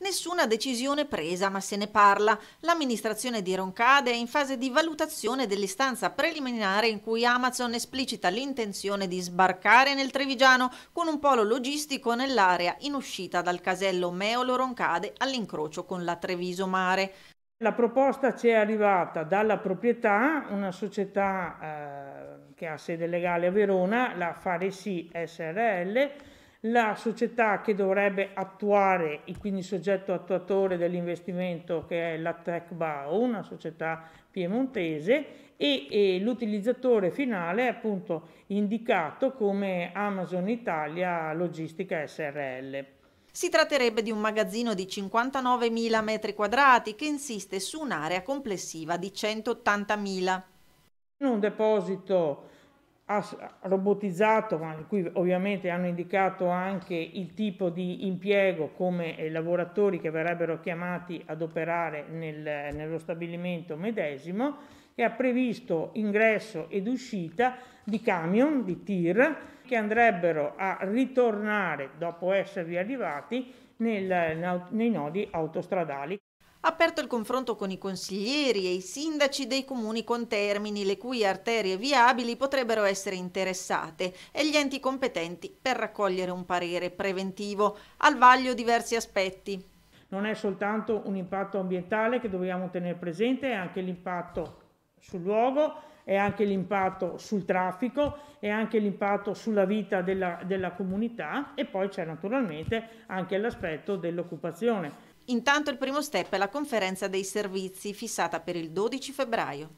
Nessuna decisione presa, ma se ne parla. L'amministrazione di Roncade è in fase di valutazione dell'istanza preliminare in cui Amazon esplicita l'intenzione di sbarcare nel Trevigiano con un polo logistico nell'area in uscita dal casello Meolo Roncade all'incrocio con la Treviso Mare. La proposta ci è arrivata dalla proprietà, una società eh, che ha sede legale a Verona, la Faresi SRL, la società che dovrebbe attuare e quindi soggetto attuatore dell'investimento che è la TechBao, una società piemontese e, e l'utilizzatore finale è appunto indicato come Amazon Italia Logistica SRL. Si tratterebbe di un magazzino di 59.000 metri quadrati che insiste su un'area complessiva di 180.000. In Un deposito ha robotizzato, ma in cui ovviamente hanno indicato anche il tipo di impiego come eh, lavoratori che verrebbero chiamati ad operare nel, nello stabilimento medesimo, e ha previsto ingresso ed uscita di camion, di tir, che andrebbero a ritornare dopo esservi arrivati nel, nei nodi autostradali aperto il confronto con i consiglieri e i sindaci dei comuni con termini le cui arterie viabili potrebbero essere interessate, e gli enti competenti per raccogliere un parere preventivo, al vaglio diversi aspetti. Non è soltanto un impatto ambientale che dobbiamo tenere presente, è anche l'impatto sul luogo, è anche l'impatto sul traffico, è anche l'impatto sulla vita della, della comunità e poi c'è naturalmente anche l'aspetto dell'occupazione. Intanto il primo step è la conferenza dei servizi fissata per il 12 febbraio.